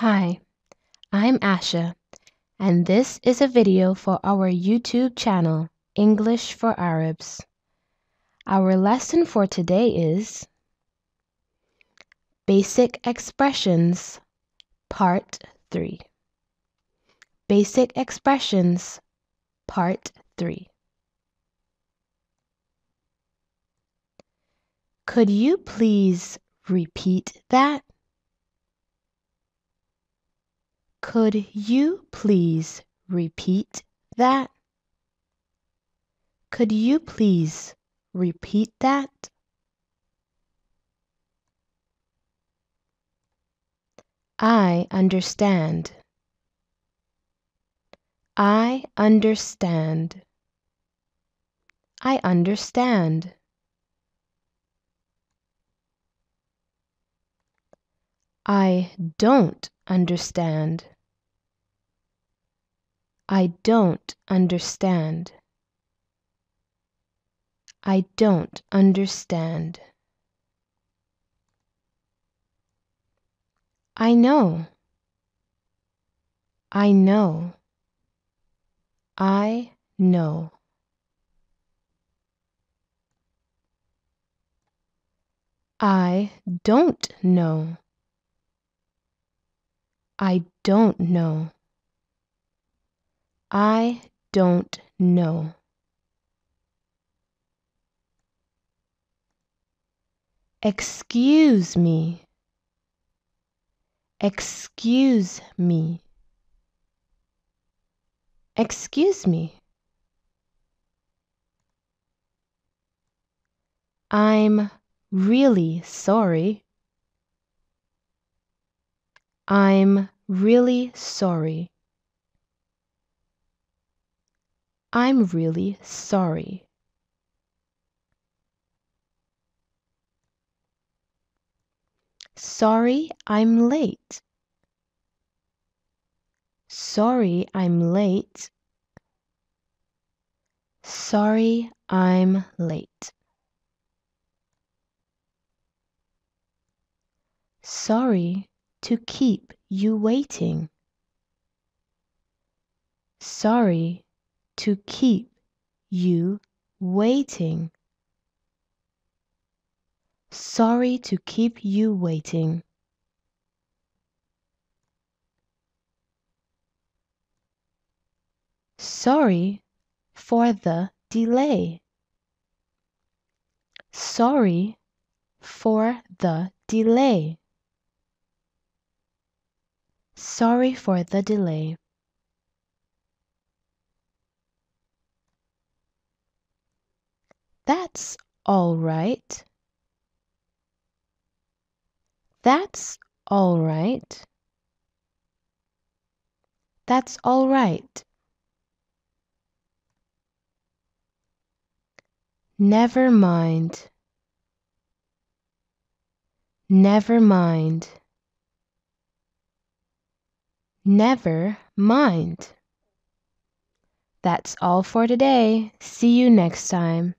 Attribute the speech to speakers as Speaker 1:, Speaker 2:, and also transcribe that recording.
Speaker 1: Hi, I'm Asha, and this is a video for our YouTube channel, English for Arabs. Our lesson for today is Basic Expressions, Part 3. Basic Expressions, Part 3. Could you please repeat that? Could you please repeat that? Could you please repeat that? I understand. I understand. I understand. I don't understand. I don't understand. I don't understand. I know. I know. I know. I don't know. I don't know. I don't know. Excuse me. Excuse me. Excuse me. I'm really sorry. I'm really sorry. I'm really sorry. Sorry I'm late. Sorry I'm late. Sorry I'm late. Sorry to keep you waiting. Sorry to keep you waiting. Sorry to keep you waiting. Sorry for the delay. Sorry for the delay. Sorry for the delay. That's all right. That's all right. That's all right. Never mind. Never mind. Never mind. That's all for today. See you next time.